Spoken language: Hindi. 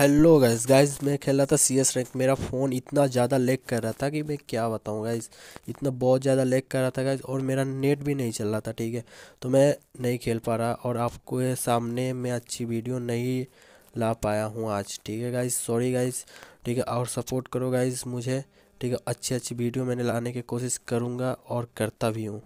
हेलो गाइस गाइस मैं खेल रहा था सी एस रैंक मेरा फ़ोन इतना ज़्यादा लेग कर रहा था कि मैं क्या बताऊँ गाइस इतना बहुत ज़्यादा लेग कर रहा था गाइस और मेरा नेट भी नहीं चल रहा था ठीक है तो मैं नहीं खेल पा रहा और आपको ये सामने मैं अच्छी वीडियो नहीं ला पाया हूँ आज ठीक है गाइस सॉरी गाइस ठीक है और सपोर्ट करो गाइज मुझे ठीक है अच्छी अच्छी वीडियो मैंने लाने की कोशिश करूँगा और करता भी हूँ